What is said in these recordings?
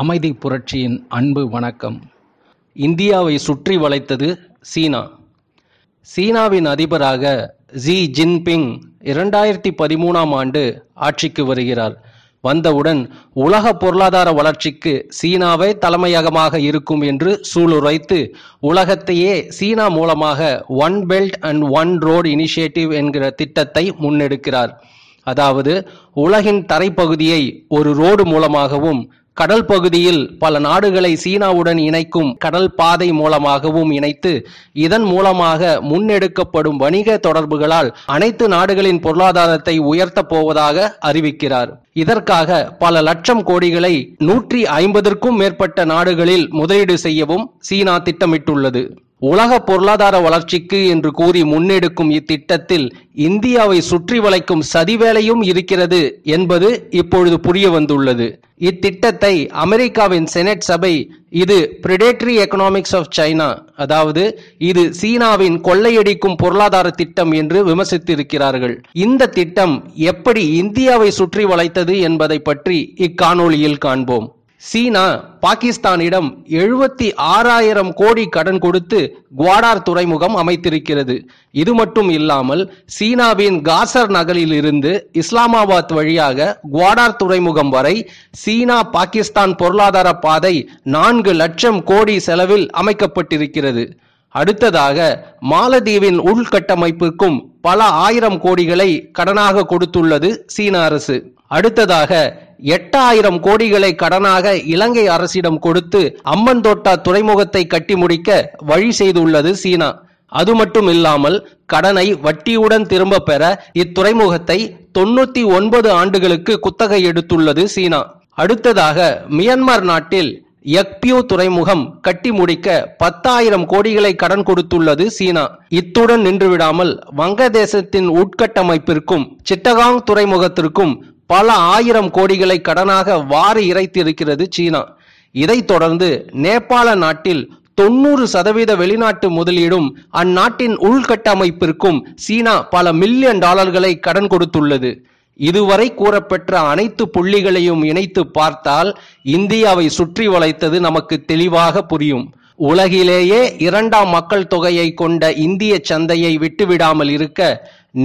அமைதி புரட்சியின் அன்பு வணக்கம் இந்தியாவை சுற்றி வளைத்தது சீனா சீனாவின் அதிபராக ஜி ஜின்பிங் இரண்டாயிரத்தி பதிமூணாம் ஆண்டு ஆட்சிக்கு வருகிறார் வந்தவுடன் உலக பொருளாதார வளர்ச்சிக்கு சீனாவை தலைமையகமாக இருக்கும் என்று சூளுரைத்து உலகத்தையே சீனா மூலமாக one belt and one road initiative என்கிற திட்டத்தை முன்னெடுக்கிறார் அதாவது உலகின் தரைப்பகுதியை ஒரு ரோடு மூலமாகவும் கடல் பகுதியில் பல நாடுகளை சீனாவுடன் இணைக்கும் கடல் பாதை மூலமாகவும் இணைத்து இதன் மூலமாக முன்னெடுக்கப்படும் வணிக தொடர்புகளால் அனைத்து நாடுகளின் பொருளாதாரத்தை உயர்த்தப் போவதாக அறிவிக்கிறார் இதற்காக பல லட்சம் கோடிகளை நூற்றி ஐம்பதற்கும் மேற்பட்ட நாடுகளில் முதலீடு செய்யவும் சீனா திட்டமிட்டுள்ளது உலக பொருளாதார வளர்ச்சிக்கு என்று கூறி முன்னெடுக்கும் இத்திட்டத்தில் இந்தியாவை சுற்றி வளைக்கும் சதிவேலையும் இருக்கிறது என்பது இப்பொழுது புரிய வந்துள்ளது இத்திட்டத்தை அமெரிக்காவின் செனட் சபை இது பிரிடேட்ரி எக்கனாமிக்ஸ் ஆஃப் சைனா அதாவது இது சீனாவின் கொள்ளையடிக்கும் பொருளாதார திட்டம் என்று விமர்சித்திருக்கிறார்கள் இந்த திட்டம் எப்படி இந்தியாவை சுற்றி வளைத்தது என்பதை பற்றி இக்காணொளியில் காண்போம் சீனா பாகிஸ்தானிடம் எழுபத்தி ஆறாயிரம் கோடி கடன் கொடுத்து குவாடார் துறைமுகம் அமைத்திருக்கிறது இது மட்டும் இல்லாமல் சீனாவின் காசர் நகரில் இருந்து இஸ்லாமாபாத் வழியாக குவாடார் துறைமுகம் வரை சீனா பாகிஸ்தான் பொருளாதார பாதை நான்கு லட்சம் கோடி செலவில் அமைக்கப்பட்டிருக்கிறது அடுத்ததாக மாலதீவின் உள்கட்டமைப்புக்கும் பல ஆயிரம் கோடிகளை கடனாக கொடுத்துள்ளது சீன அரசு அடுத்ததாக எட்டாயிரம் கோடிகளை கடனாக இலங்கை அரசிடம் கொடுத்து அம்மன் தோட்டா துறைமுகத்தை கட்டி முடிக்க வழி செய்துள்ளது சீனா அது மட்டும் இல்லாமல் கடனை வட்டியுடன் திரும்ப பெற இத்துறைமுகத்தை தொண்ணூத்தி ஒன்பது ஆண்டுகளுக்கு குத்தகை எடுத்துள்ளது சீனா அடுத்ததாக மியான்மர் நாட்டில் எக்பியூ துறைமுகம் கட்டி முடிக்க பத்தாயிரம் கோடிகளை கடன் கொடுத்துள்ளது சீனா இத்துடன் நின்றுவிடாமல் வங்கதேசத்தின் உட்கட்டமைப்பிற்கும் சிட்டகாங் துறைமுகத்திற்கும் பல ஆயிரம் கோடிகளை கடனாக வாரி இறைத்திருக்கிறது சீனா இதைத் தொடர்ந்து நேபாள நாட்டில் தொண்ணூறு சதவீத வெளிநாட்டு முதலீடும் அந்நாட்டின் உள்கட்டமைப்பிற்கும் சீனா பல மில்லியன் டாலர்களை கடன் கொடுத்துள்ளது இதுவரை கூறப்பெற்ற அனைத்து புள்ளிகளையும் இணைத்து பார்த்தால் இந்தியாவை சுற்றி வளைத்தது நமக்கு தெளிவாக புரியும் உலகிலேயே இரண்டாம் மக்கள் தொகையை கொண்ட இந்திய சந்தையை விட்டுவிடாமல் இருக்க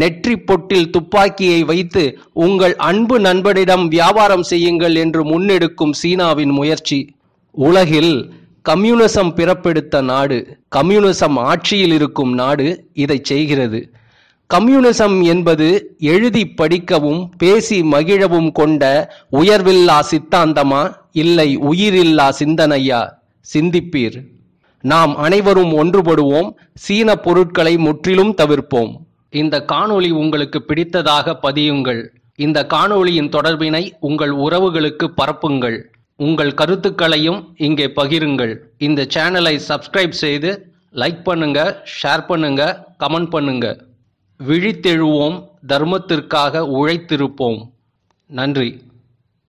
நெற்றி பொட்டில் துப்பாக்கியை வைத்து உங்கள் அன்பு நண்பனிடம் வியாபாரம் செய்யுங்கள் என்று முன்னெடுக்கும் சீனாவின் முயற்சி உலகில் கம்யூனிசம் பிறப்பெடுத்த நாடு கம்யூனிசம் ஆட்சியில் இருக்கும் நாடு இதை செய்கிறது கம்யூனிசம் என்பது எழுதி படிக்கவும் பேசி மகிழவும் கொண்ட உயர்வில்லா சித்தாந்தமா இல்லை உயிரில்லா சிந்தனையா சிந்திப்பீர் நாம் அனைவரும் ஒன்றுபடுவோம் சீன பொருட்களை முற்றிலும் தவிர்ப்போம் இந்த காணொளி உங்களுக்கு பிடித்ததாக பதியுங்கள் இந்த காணொளியின் தொடர்பினை உங்கள் உறவுகளுக்கு பரப்புங்கள் உங்கள் கருத்துக்களையும் இங்கே பகிருங்கள் இந்த சேனலை சப்ஸ்கிரைப் செய்து லைக் பண்ணுங்க ஷேர் பண்ணுங்க கமெண்ட் பண்ணுங்க விழித்தெழுவோம் தர்மத்திற்காக உழைத்திருப்போம் நன்றி